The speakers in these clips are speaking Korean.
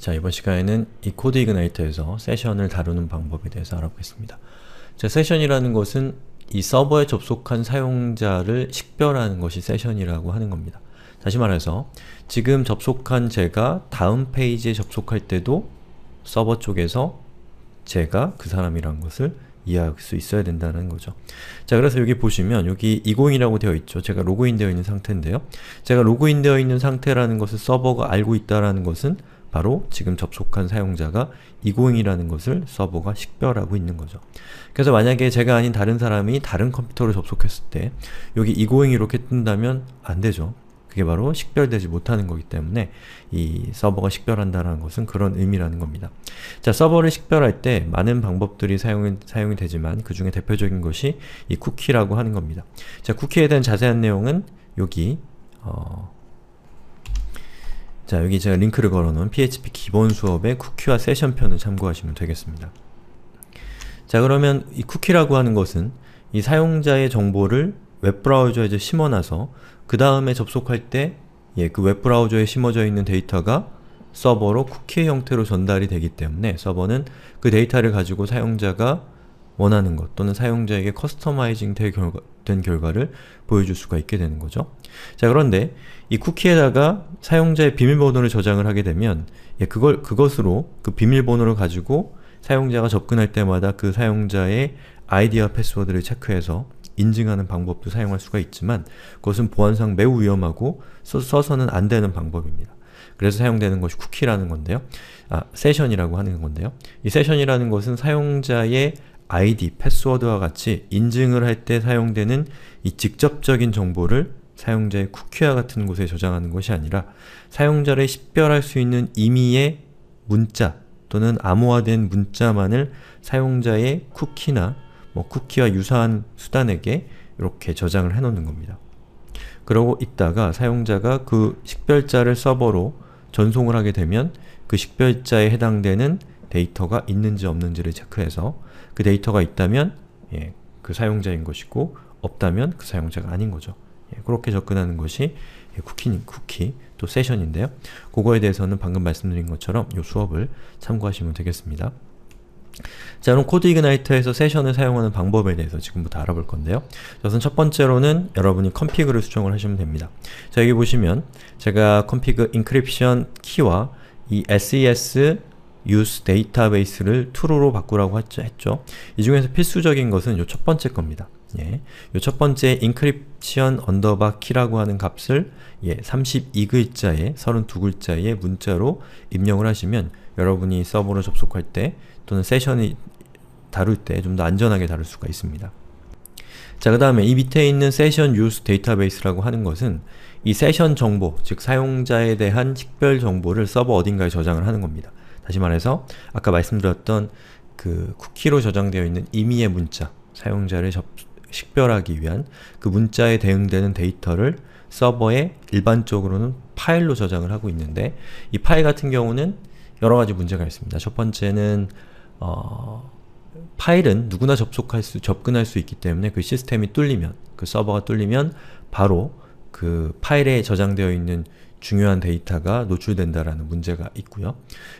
자, 이번 시간에는 이 코드 이그나이터에서 세션을 다루는 방법에 대해서 알아보겠습니다. 자, 세션이라는 것은 이 서버에 접속한 사용자를 식별하는 것이 세션이라고 하는 겁니다. 다시 말해서 지금 접속한 제가 다음 페이지에 접속할 때도 서버 쪽에서 제가 그사람이라는 것을 이해할 수 있어야 된다는 거죠. 자, 그래서 여기 보시면 여기 20이라고 되어 있죠. 제가 로그인되어 있는 상태인데요. 제가 로그인되어 있는 상태라는 것을 서버가 알고 있다라는 것은 바로 지금 접속한 사용자가 20이라는 것을 서버가 식별하고 있는 거죠. 그래서 만약에 제가 아닌 다른 사람이 다른 컴퓨터로 접속했을 때 여기 20이 이렇게 뜬다면 안 되죠. 그게 바로 식별되지 못하는 거기 때문에 이 서버가 식별한다는 것은 그런 의미라는 겁니다. 자, 서버를 식별할 때 많은 방법들이 사용이, 사용이 되지만 그 중에 대표적인 것이 이 쿠키라고 하는 겁니다. 자, 쿠키에 대한 자세한 내용은 여기 어, 자 여기 제가 링크를 걸어놓은 PHP 기본 수업의 쿠키와 세션 편을 참고하시면 되겠습니다. 자 그러면 이 쿠키라고 하는 것은 이 사용자의 정보를 웹브라우저에 심어놔서 그 다음에 접속할 때 예, 그 웹브라우저에 심어져 있는 데이터가 서버로 쿠키의 형태로 전달이 되기 때문에 서버는 그 데이터를 가지고 사용자가 원하는 것 또는 사용자에게 커스터마이징 된, 결과, 된 결과를 보여줄 수가 있게 되는 거죠. 자 그런데 이 쿠키에다가 사용자의 비밀번호를 저장을 하게 되면 예, 그걸, 그것으로 그 비밀번호를 가지고 사용자가 접근할 때마다 그 사용자의 아이디와 패스워드를 체크해서 인증하는 방법도 사용할 수가 있지만 그것은 보안상 매우 위험하고 써, 서는 안 되는 방법입니다. 그래서 사용되는 것이 쿠키라는 건데요. 아, 세션이라고 하는 건데요. 이 세션이라는 것은 사용자의 아이디, 패스워드와 같이 인증을 할 때 사용되는 이 직접적인 정보를 사용자의 쿠키와 같은 곳에 저장하는 것이 아니라 사용자를 식별할 수 있는 임의의 문자 또는 암호화된 문자만을 사용자의 쿠키나 뭐 쿠키와 유사한 수단에게 이렇게 저장을 해놓는 겁니다. 그러고 있다가 사용자가 그 식별자를 서버로 전송을 하게 되면 그 식별자에 해당되는 데이터가 있는지 없는지를 체크해서 그 데이터가 있다면 예, 그 사용자인 것이고 없다면 그 사용자가 아닌 거죠. 예, 그렇게 접근하는 것이 예, 쿠키, 쿠키 또 세션인데요. 그거에 대해서는 방금 말씀드린 것처럼 이 수업을 참고하시면 되겠습니다. 자 그럼 코드 이그나이터에서 세션을 사용하는 방법에 대해서 지금부터 알아볼 건데요. 우선 첫 번째로는 여러분이 컴피그를 수정을 하시면 됩니다. 자 여기 보시면 제가 컴피그 인크립션 키와 이 SES e use database를 true로 바꾸라고 했죠. 이 중에서 필수적인 것은 이 첫 번째 겁니다. 예, 이첫 번째 encryption underbar key라고 하는 값을 예, 32글자에, 32글자의 문자로 입력을 하시면 여러분이 서버로 접속할 때 또는 세션이 다룰 때 좀 더 안전하게 다룰 수가 있습니다. 자, 그 다음에 이 밑에 있는 세션 use database라고 하는 것은 이 세션 정보, 즉 사용자에 대한 식별 정보를 서버 어딘가에 저장을 하는 겁니다. 다시 말해서 아까 말씀드렸던 그 쿠키로 저장되어 있는 임의의 문자, 사용자를 접, 식별하기 위한 그 문자에 대응되는 데이터를 서버에 일반적으로는 파일로 저장을 하고 있는데 이 파일 같은 경우는 여러가지 문제가 있습니다. 첫 번째는 어, 파일은 누구나 접속할 수, 접근할 수 있기 때문에 그 시스템이 뚫리면, 그 서버가 뚫리면 바로 그 파일에 저장되어 있는 중요한 데이터가 노출된다라는 문제가 있고요.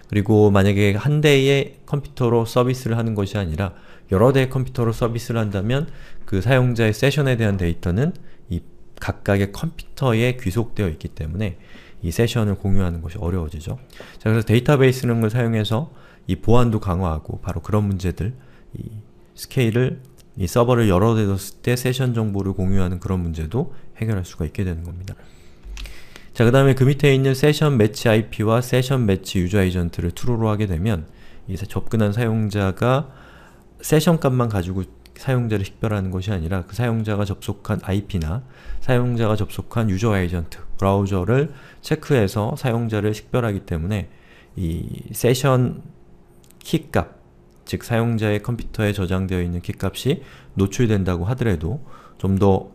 그리고 만약에 한 대의 컴퓨터로 서비스를 하는 것이 아니라 여러 대의 컴퓨터로 서비스를 한다면 그 사용자의 세션에 대한 데이터는 이 각각의 컴퓨터에 귀속되어 있기 때문에 이 세션을 공유하는 것이 어려워지죠. 자, 그래서 데이터베이스라는 걸 사용해서 이 보안도 강화하고 바로 그런 문제들, 이 스케일을 이 서버를 열어뒀을 때 세션 정보를 공유하는 그런 문제도 해결할 수가 있게 되는 겁니다. 자, 그 다음에 그 밑에 있는 세션 매치 IP와 세션 매치 유저 에이전트를 true로 하게 되면 이 접근한 사용자가 세션 값만 가지고 사용자를 식별하는 것이 아니라 그 사용자가 접속한 IP나 사용자가 접속한 유저 에이전트, 브라우저를 체크해서 사용자를 식별하기 때문에 이 세션 키 값, 즉 사용자의 컴퓨터에 저장되어 있는 키값이 노출된다고 하더라도 좀더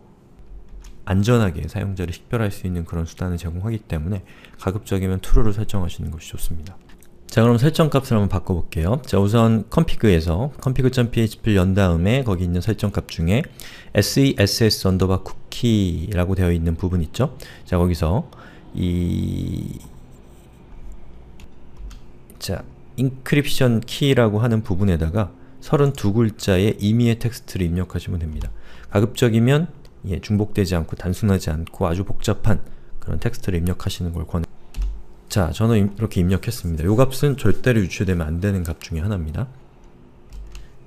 안전하게 사용자를 식별할 수 있는 그런 수단을 제공하기 때문에 가급적이면 true를 설정하시는 것이 좋습니다. 자 그럼 설정값을 한번 바꿔볼게요. 자 우선 config에서 config.php를 연 다음에 거기 있는 설정값 중에 sess e underbar cookie라고 되어 있는 부분 있죠? 자 거기서 이... 자 인크립션 키라고 하는 부분에다가 32글자의 임의의 텍스트를 입력하시면 됩니다. 가급적이면 예, 중복되지 않고 단순하지 않고 아주 복잡한 그런 텍스트를 입력하시는 걸 권해 자, 저는 이렇게 입력했습니다. 요 값은 절대로 유출되면 안 되는 값 중에 하나입니다.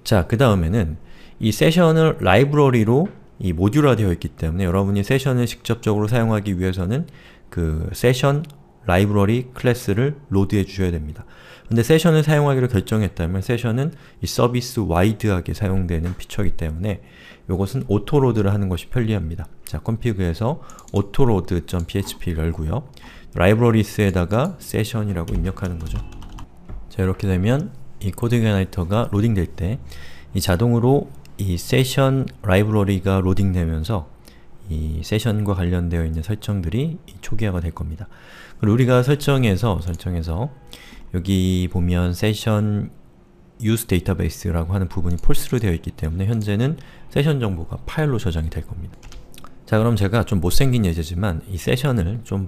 자, 그 다음에는 이 세션을 라이브러리로 이 모듈화 되어 있기 때문에 여러분이 세션을 직접적으로 사용하기 위해서는 그 세션 라이브러리 클래스를 로드해 주셔야 됩니다. 근데 세션을 사용하기로 결정했다면 세션은 이 서비스 와이드하게 사용되는 피처이기 때문에 이것은 오토로드를 하는 것이 편리합니다. 자, 컴피그에서 autoload.php 열고요. 라이브러리스에다가 세션이라고 입력하는 거죠. 자, 이렇게 되면 이 코드 게너이터가 로딩될 때 이 자동으로 이 세션 라이브러리가 로딩되면서 이 세션과 관련되어 있는 설정들이 초기화가 될 겁니다. 그리고 우리가 설정에서 설정에서 여기 보면 세션 use database라고 하는 부분이 false로 되어 있기 때문에 현재는 세션 정보가 파일로 저장이 될 겁니다. 자 그럼 제가 좀 못생긴 예제지만 이 세션을 좀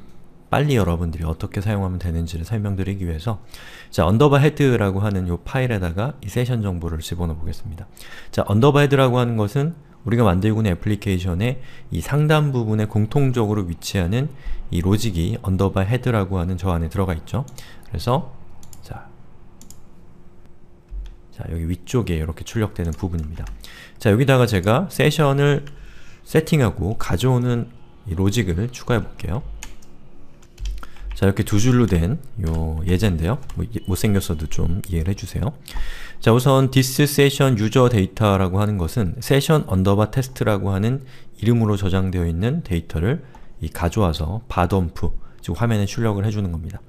빨리 여러분들이 어떻게 사용하면 되는지를 설명드리기 위해서 자, 언더바 헤드라고 하는 이 파일에다가 이 세션 정보를 집어넣어 보겠습니다. 자, 언더바 헤드라고 하는 것은 우리가 만들고 있는 애플리케이션의 이 상단 부분에 공통적으로 위치하는 이 로직이 언더바 헤드라고 하는 저 안에 들어가 있죠. 그래서 자, 자 여기 위쪽에 이렇게 출력되는 부분입니다. 자 여기다가 제가 세션을 세팅하고 가져오는 이 로직을 추가해 볼게요. 자 이렇게 두 줄로 된 요 예제인데요. 뭐, 못생겼어도 좀 이해를 해주세요. 자 우선 this session user data라고 하는 것은 session underbar test라고 하는 이름으로 저장되어 있는 데이터를 가져와서 바덤프 즉 화면에 출력을 해주는 겁니다.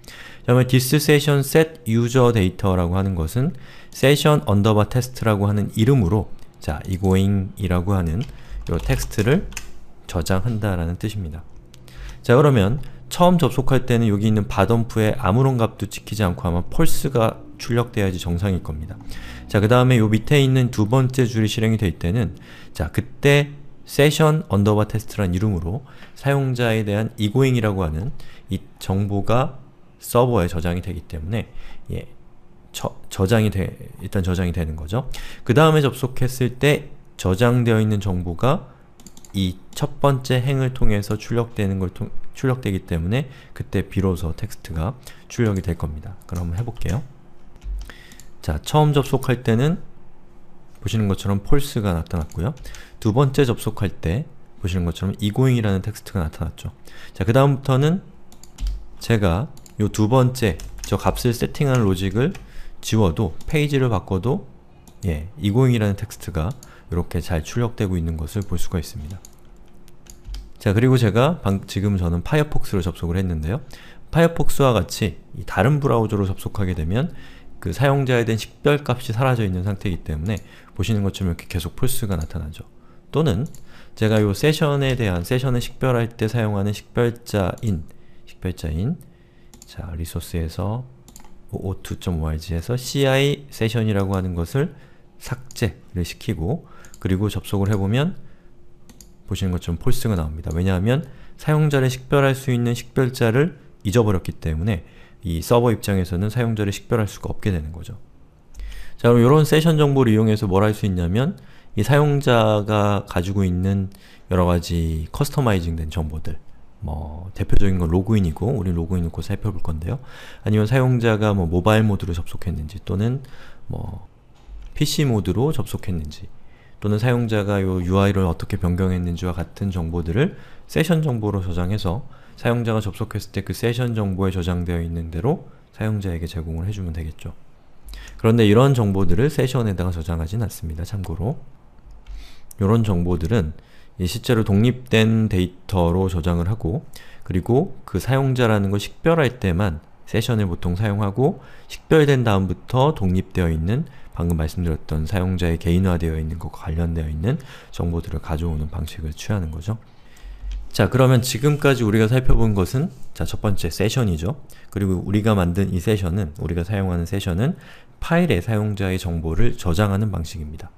그러면 this session set user data라고 하는 것은 session underbar test라고 하는 이름으로 자 이고잉이라고 하는 요 텍스트를 저장한다라는 뜻입니다. 자 그러면 처음 접속할 때는 여기 있는 바덤프에 아무런 값도 지키지 않고 아마 펄스가 출력돼야지 정상일 겁니다. 자, 그 다음에 요 밑에 있는 두 번째 줄이 실행이 될 때는 자, 그때 session underbar test란 이름으로 사용자에 대한 egoing이라고 하는 이 정보가 서버에 저장이 되기 때문에 예, 저, 저장이 돼, 일단 저장이 되는 거죠. 그 다음에 접속했을 때 저장되어 있는 정보가 이 첫 번째 행을 통해서 출력되는 걸 통, 출력되기 때문에 그때 비로소 텍스트가 출력이 될 겁니다. 그럼 한번 해볼게요. 자, 처음 접속할 때는 보시는 것처럼 false가 나타났고요. 두 번째 접속할 때 보시는 것처럼 이고잉이라는 텍스트가 나타났죠. 자, 그 다음부터는 제가 이 두 번째 저 값을 세팅한 로직을 지워도 페이지를 바꿔도 예, 이고잉이라는 텍스트가 이렇게 잘 출력되고 있는 것을 볼 수가 있습니다. 자, 그리고 제가 방, 지금 저는 파이어폭스로 접속을 했는데요. 파이어폭스와 같이 다른 브라우저로 접속하게 되면 그 사용자에 대한 식별값이 사라져 있는 상태이기 때문에 보시는 것처럼 이렇게 계속 false가 나타나죠. 또는 제가 이 세션에 대한 세션을 식별할 때 사용하는 식별자인 식별자인 자 리소스에서 o2.org에서 ci 세션이라고 하는 것을 삭제를 시키고 그리고 접속을 해보면 보시는 것처럼 false가 나옵니다. 왜냐하면 사용자를 식별할 수 있는 식별자를 잊어버렸기 때문에 이 서버 입장에서는 사용자를 식별할 수가 없게 되는 거죠. 자 그럼 이런 세션 정보를 이용해서 뭘 할 수 있냐면 이 사용자가 가지고 있는 여러가지 커스터마이징 된 정보들 뭐 대표적인 건 로그인이고 우리 로그인을 곧 살펴볼 건데요. 아니면 사용자가 뭐 모바일 모드로 접속했는지 또는 뭐 PC 모드로 접속했는지 또는 사용자가 이 UI를 어떻게 변경했는지와 같은 정보들을 세션 정보로 저장해서 사용자가 접속했을 때 그 세션 정보에 저장되어 있는 대로 사용자에게 제공을 해주면 되겠죠. 그런데 이런 정보들을 세션에다가 저장하진 않습니다. 참고로 이런 정보들은 실제로 독립된 데이터로 저장을 하고 그리고 그 사용자라는 걸 식별할 때만 세션을 보통 사용하고 식별된 다음부터 독립되어 있는 방금 말씀드렸던 사용자의 개인화되어 있는 것과 관련되어 있는 정보들을 가져오는 방식을 취하는 거죠. 자 그러면 지금까지 우리가 살펴본 것은 자첫 번째 세션이죠. 그리고 우리가 만든 이 세션은 우리가 사용하는 세션은 파일에 사용자의 정보를 저장하는 방식입니다.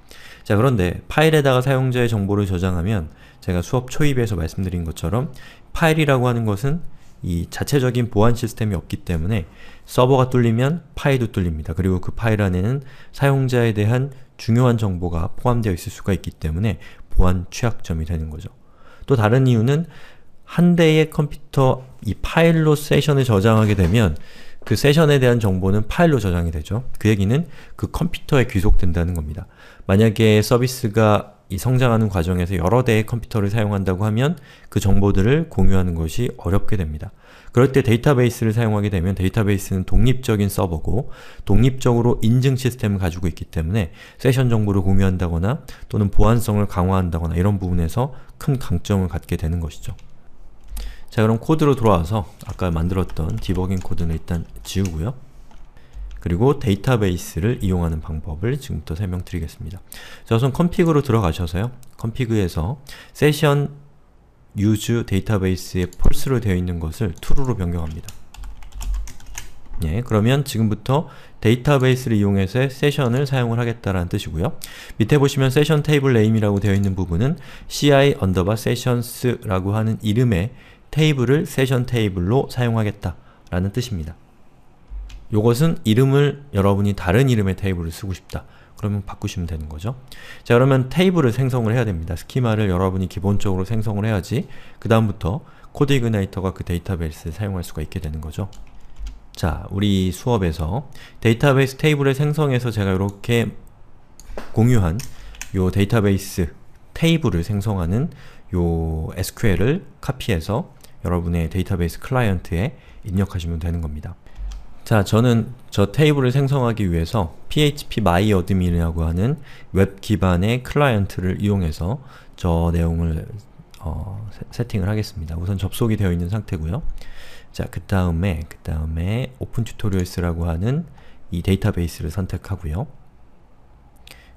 자 그런데 파일에다가 사용자의 정보를 저장하면 제가 수업 초입에서 말씀드린 것처럼 파일이라고 하는 것은 이 자체적인 보안 시스템이 없기 때문에 서버가 뚫리면 파일도 뚫립니다. 그리고 그 파일 안에는 사용자에 대한 중요한 정보가 포함되어 있을 수가 있기 때문에 보안 취약점이 되는 거죠. 또 다른 이유는 한 대의 컴퓨터 이 파일로 세션을 저장하게 되면 그 세션에 대한 정보는 파일로 저장이 되죠. 그 얘기는 그 컴퓨터에 귀속된다는 겁니다. 만약에 서비스가 이 성장하는 과정에서 여러 대의 컴퓨터를 사용한다고 하면 그 정보들을 공유하는 것이 어렵게 됩니다. 그럴 때 데이터베이스를 사용하게 되면 데이터베이스는 독립적인 서버고 독립적으로 인증 시스템을 가지고 있기 때문에 세션 정보를 공유한다거나 또는 보안성을 강화한다거나 이런 부분에서 큰 강점을 갖게 되는 것이죠. 자 그럼 코드로 돌아와서 아까 만들었던 디버깅 코드는 일단 지우고요. 그리고 데이터베이스를 이용하는 방법을 지금부터 설명드리겠습니다. 자 우선 컴피그로 들어가셔서요. 컴피그에서 세션 유즈 데이터베이스의 폴스로 되어 있는 것을 true로 변경합니다. 예, 그러면 지금부터 데이터베이스를 이용해서 세션을 사용을 하겠다라는 뜻이고요. 밑에 보시면 세션 테이블 네임이라고 되어 있는 부분은 ci 언더바 sessions라고 하는 이름의 테이블을 세션 테이블로 사용하겠다라는 뜻입니다. 요것은 이름을 여러분이 다른 이름의 테이블을 쓰고 싶다. 그러면 바꾸시면 되는 거죠. 자 그러면 테이블을 생성을 해야 됩니다. 스키마를 여러분이 기본적으로 생성을 해야지 그 다음부터 코드 이그나이터가 그 데이터베이스를 사용할 수가 있게 되는 거죠. 자, 우리 수업에서 데이터베이스 테이블을 생성해서 제가 이렇게 공유한 요 데이터베이스 테이블을 생성하는 요 SQL을 카피해서 여러분의 데이터베이스 클라이언트에 입력하시면 되는 겁니다. 자, 저는 저 테이블을 생성하기 위해서 php myadmin이라고 하는 웹 기반의 클라이언트를 이용해서 저 내용을 어, 세팅을 하겠습니다. 우선 접속이 되어 있는 상태고요. 자, 그 다음에 그 다음에 오픈 튜토리얼스라고 하는 이 데이터베이스를 선택하고요.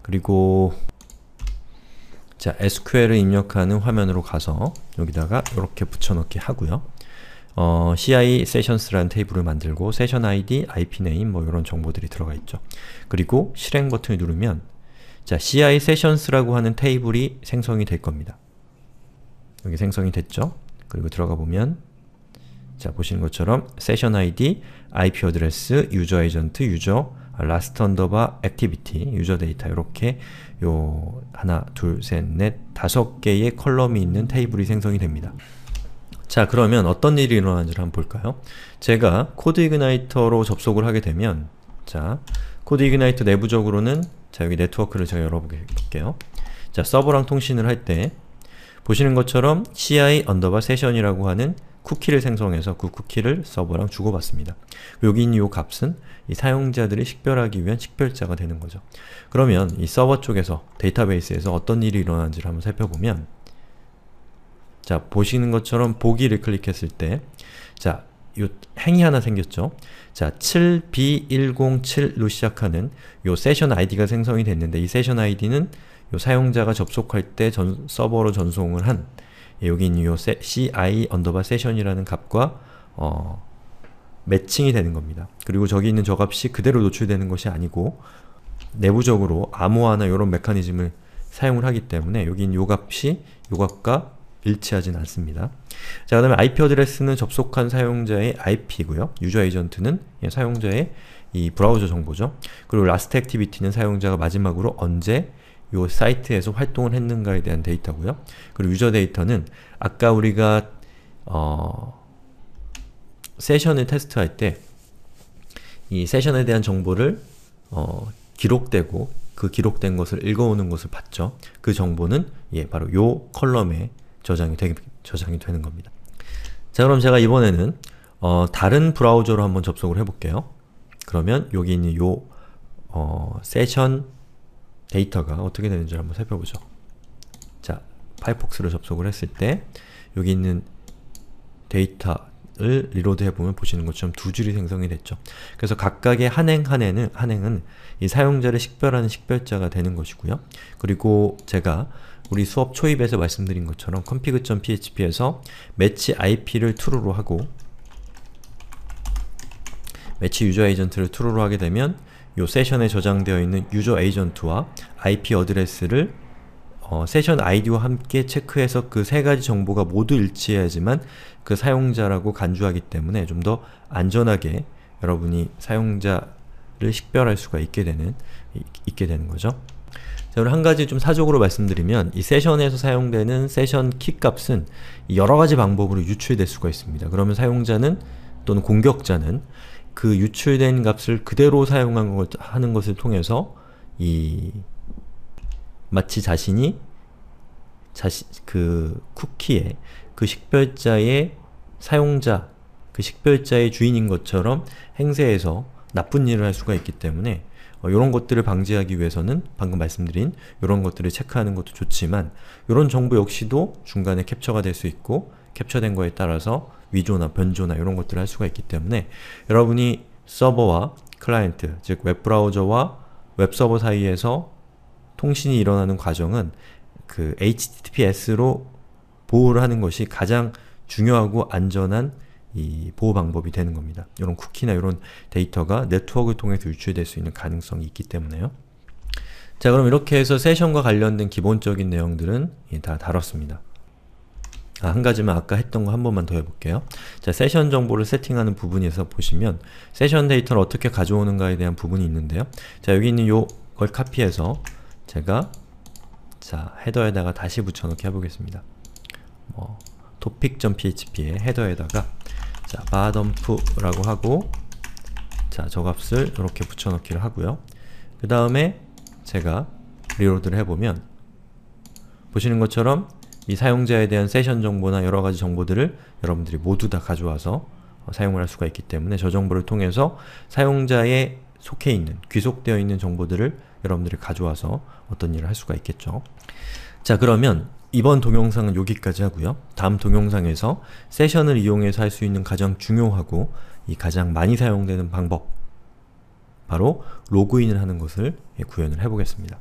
그리고 자, SQL을 입력하는 화면으로 가서 여기다가 이렇게 붙여넣기 하고요. 어, CI Sessions라는 테이블을 만들고 s e s s ID, o n i IP name 뭐 이런 정보들이 들어가 있죠. 그리고 실행 버튼을 누르면 자, CI Sessions라고 하는 테이블이 생성이 될 겁니다. 여기 생성이 됐죠? 그리고 들어가 보면 자, 보시는 것처럼 세션 ID, IP address, user 어드레스, n 저 에이전트, 유 a 라 t 트 언더바 y user data 이렇게 요 하나, 둘, 셋, 넷, 다섯 개의 컬럼이 있는 테이블이 생성이 됩니다. 자, 그러면 어떤 일이 일어나는지를 한번 볼까요? 제가 코드 이그나이터로 접속을 하게 되면 자, 코드 이그나이터 내부적으로는 자, 여기 네트워크를 제가 열어볼게요. 자, 서버랑 통신을 할 때 보시는 것처럼 ci 언더바 세션이라고 하는 쿠키를 생성해서 그 쿠키를 서버랑 주고받습니다. 여기 있는 이 값은 이 사용자들이 식별하기 위한 식별자가 되는 거죠. 그러면 이 서버 쪽에서 데이터베이스에서 어떤 일이 일어나는지를 한번 살펴보면 자, 보시는 것처럼 보기를 클릭했을 때 자, 요 행이 하나 생겼죠? 자, 7b107로 시작하는 요 세션 아이디가 생성이 됐는데 이 세션 아이디는 요 사용자가 접속할 때 전, 서버로 전송을 한 여기 있는 요 ci 언더바 세션이라는 값과 어, 매칭이 되는 겁니다. 그리고 저기 있는 저 값이 그대로 노출되는 것이 아니고 내부적으로 암호화나 이런 메커니즘을 사용을 하기 때문에 여기 는요 값이 요 값과 일치하진 않습니다. 자, 그 다음에 IP 어드레스는 접속한 사용자의 IP이고요. 유저 에이전트는 예, 사용자의 이 브라우저 정보죠. 그리고 라스트 액티비티는 사용자가 마지막으로 언제 이 사이트에서 활동을 했는가에 대한 데이터고요. 그리고 유저 데이터는 아까 우리가 어, 세션을 테스트할 때 이 세션에 대한 정보를 어, 기록되고 그 기록된 것을 읽어오는 것을 봤죠. 그 정보는 예, 바로 요 컬럼에 저장이, 되, 저장이 되는 겁니다. 자 그럼 제가 이번에는 어, 다른 브라우저로 한번 접속을 해볼게요. 그러면 여기 있는 요 어, 세션 데이터가 어떻게 되는지 한번 살펴보죠. 자, 파이폭스를 접속을 했을 때 여기 있는 데이터를 리로드 해보면 보시는 것처럼 두 줄이 생성이 됐죠. 그래서 각각의 한행한 행은 한 행은 이 사용자를 식별하는 식별자가 되는 것이고요. 그리고 제가 우리 수업 초입에서 말씀드린 것처럼 config.php에서 매치 IP를 true로 하고 매치 유저 에이전트를 true로 하게 되면 이 세션에 저장되어 있는 유저 에이전트와 IP 어드레스를 어, 세션 아이디와 함께 체크해서 그 세 가지 정보가 모두 일치해야지만 그 사용자라고 간주하기 때문에 좀 더 안전하게 여러분이 사용자를 식별할 수가 있게 되는 있게 되는 거죠. 자, 오늘 한 가지 좀 사적으로 말씀드리면 이 세션에서 사용되는 세션 키 값은 여러 가지 방법으로 유출될 수가 있습니다. 그러면 사용자는 또는 공격자는 그 유출된 값을 그대로 사용하는 것, 을 통해서 이 마치 자신이 자시, 그 쿠키의 그 식별자의 사용자, 그 식별자의 주인인 것처럼 행세에서 나쁜 일을 할 수가 있기 때문에 이런 어, 것들을 방지하기 위해서는 방금 말씀드린 이런 것들을 체크하는 것도 좋지만 이런 정보 역시도 중간에 캡처가 될 수 있고 캡처된 거에 따라서 위조나 변조나 이런 것들을 할 수가 있기 때문에 여러분이 서버와 클라이언트, 즉 웹브라우저와 웹서버 사이에서 통신이 일어나는 과정은 그 HTTPS로 보호를 하는 것이 가장 중요하고 안전한 이 보호 방법이 되는 겁니다. 이런 쿠키나 이런 데이터가 네트워크를 통해서 유출될 수 있는 가능성이 있기 때문에요. 자 그럼 이렇게 해서 세션과 관련된 기본적인 내용들은 예, 다 다뤘습니다. 아, 한 가지만 아까 했던 거 한 번만 더 해볼게요. 자, 세션 정보를 세팅하는 부분에서 보시면 세션 데이터를 어떻게 가져오는가에 대한 부분이 있는데요. 자, 여기 있는 요걸 카피해서 제가 자, 헤더에다가 다시 붙여넣기 해보겠습니다. 뭐, topic.php의 헤더에다가 자, badum프라고 하고 자, 저 값을 이렇게 붙여넣기를 하고요. 그 다음에 제가 리로드를 해보면 보시는 것처럼 이 사용자에 대한 세션 정보나 여러 가지 정보들을 여러분들이 모두 다 가져와서 어, 사용을 할 수가 있기 때문에 저 정보를 통해서 사용자에 속해 있는, 귀속되어 있는 정보들을 여러분들이 가져와서 어떤 일을 할 수가 있겠죠. 자 그러면 이번 동영상은 여기까지 하고요. 다음 동영상에서 세션을 이용해서 할 수 있는 가장 중요하고 이 가장 많이 사용되는 방법 바로 로그인을 하는 것을 예, 구현을 해보겠습니다.